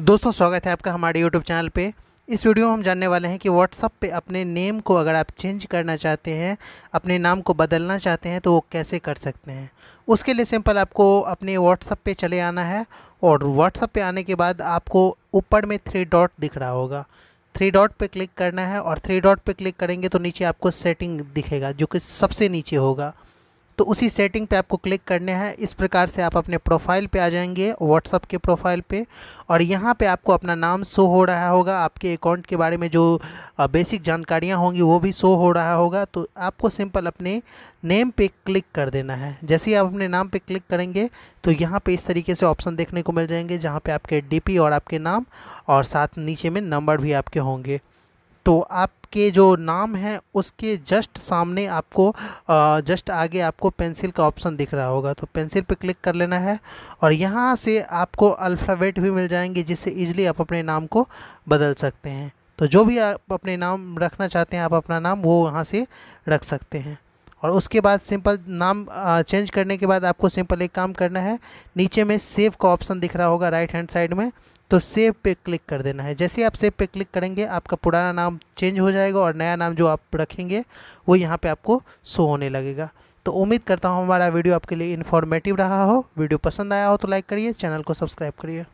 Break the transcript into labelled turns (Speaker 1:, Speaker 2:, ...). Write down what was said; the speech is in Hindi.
Speaker 1: दोस्तों स्वागत है आपका हमारे YouTube चैनल पे इस वीडियो में हम जानने वाले हैं कि WhatsApp पे अपने नेम को अगर आप चेंज करना चाहते हैं अपने नाम को बदलना चाहते हैं तो वो कैसे कर सकते हैं उसके लिए सिंपल आपको अपने WhatsApp पे चले आना है और WhatsApp पे आने के बाद आपको ऊपर में थ्री डॉट दिख रहा होगा थ्री डॉट पे क्लिक करना है और थ्री डॉट पे क्लिक करेंगे तो नीचे आपको सेटिंग दिखेगा जो कि सबसे नीचे होगा तो उसी सेटिंग पे आपको क्लिक करने हैं इस प्रकार से आप अपने प्रोफाइल पे आ जाएंगे व्हाट्सअप के प्रोफाइल पे और यहाँ पे आपको अपना नाम शो हो रहा होगा आपके अकाउंट के बारे में जो बेसिक जानकारियाँ होंगी वो भी शो हो रहा होगा तो आपको सिंपल अपने नेम पे क्लिक कर देना है जैसे ही आप अपने नाम पे क्लिक करेंगे तो यहाँ पे इस तरीके से ऑप्शन देखने को मिल जाएंगे जहाँ पर आपके डी और आपके नाम और साथ नीचे में नंबर भी आपके होंगे तो आप आपके जो नाम है उसके जस्ट सामने आपको जस्ट आगे आपको पेंसिल का ऑप्शन दिख रहा होगा तो पेंसिल पे क्लिक कर लेना है और यहाँ से आपको अल्फ़ाबेट भी मिल जाएंगे जिससे ईजिली आप अपने नाम को बदल सकते हैं तो जो भी आप अपने नाम रखना चाहते हैं आप अपना नाम वो वहाँ से रख सकते हैं और उसके बाद सिंपल नाम चेंज करने के बाद आपको सिंपल एक काम करना है नीचे में सेव का ऑप्शन दिख रहा होगा राइट हैंड साइड में तो सेव पे क्लिक कर देना है जैसे आप सेव पे क्लिक करेंगे आपका पुराना नाम चेंज हो जाएगा और नया नाम जो आप रखेंगे वो यहाँ पे आपको शो होने लगेगा तो उम्मीद करता हूँ हमारा वीडियो आपके लिए इन्फॉर्मेटिव रहा हो वीडियो पसंद आया हो तो लाइक करिए चैनल को सब्सक्राइब करिए